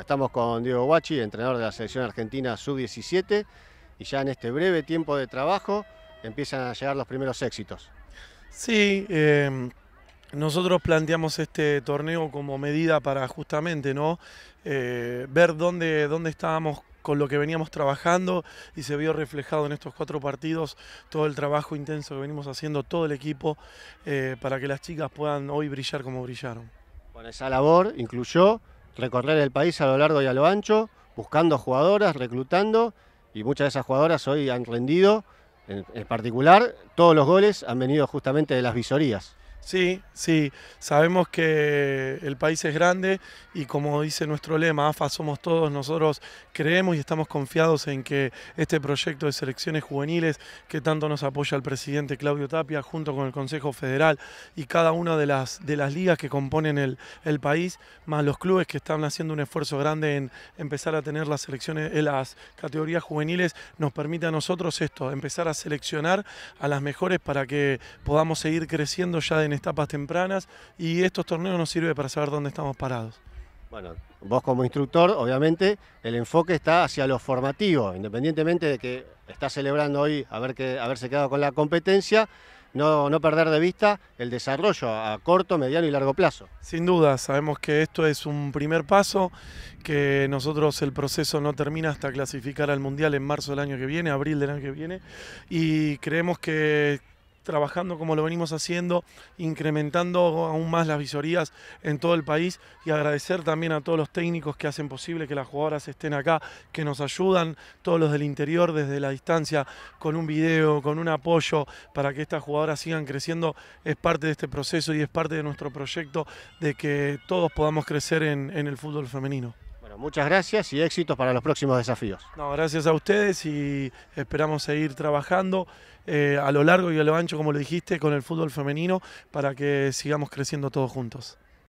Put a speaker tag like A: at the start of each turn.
A: estamos con Diego Guachi, entrenador de la selección argentina sub-17, y ya en este breve tiempo de trabajo empiezan a llegar los primeros éxitos.
B: Sí, em, nosotros planteamos este torneo como medida para justamente ¿no? Eh, ver dónde, dónde estábamos con lo que veníamos trabajando y se vio reflejado en estos cuatro partidos todo el trabajo intenso que venimos haciendo todo el equipo eh, para que las chicas puedan hoy brillar como brillaron. Con esa labor
A: incluyó recorrer el país a lo largo y a lo ancho, buscando jugadoras, reclutando, y muchas de esas jugadoras hoy han
B: rendido, en, particular, todos los goles han venido justamente de las visorías. Sí, sí, sabemos que el país es grande y como dice nuestro lema, AFA somos todos, nosotros creemos y estamos confiados en que este proyecto de selecciones juveniles que tanto nos apoya el presidente Claudio Tapia junto con el Consejo Federal y cada una de las, de las ligas que componen el, país, más los clubes que están haciendo un esfuerzo grande en empezar a tener las selecciones, eh, las categorías juveniles, nos permite a nosotros esto, empezar a seleccionar a las mejores para que podamos seguir creciendo ya de etapas tempranas y estos torneos nos sirve para saber dónde estamos parados. Bueno, vos como
A: instructor, obviamente, el enfoque está hacia lo formativo, independientemente de que estás celebrando hoy que, haberse quedado con la competencia, no, no, perder de vista el desarrollo
B: a corto, mediano y largo plazo. Sin duda, sabemos que esto es un primer paso, que nosotros el proceso no termina hasta clasificar al Mundial en marzo del año que viene, abril del año que viene, y creemos que trabajando como lo venimos haciendo, incrementando aún más las visorías en todo el país y agradecer también a todos los técnicos que hacen posible que las jugadoras estén acá, que nos ayudan, todos los del interior desde la distancia, con un video, con un apoyo para que estas jugadoras sigan creciendo, es parte de este proceso y es parte de nuestro proyecto de que todos podamos crecer en, en el fútbol femenino
A: muchas gracias y éxitos para los próximos desafíos.
B: No, gracias a ustedes y esperamos seguir trabajando eh, a lo largo y a lo ancho, como lo dijiste, con el fútbol femenino para que sigamos creciendo todos juntos.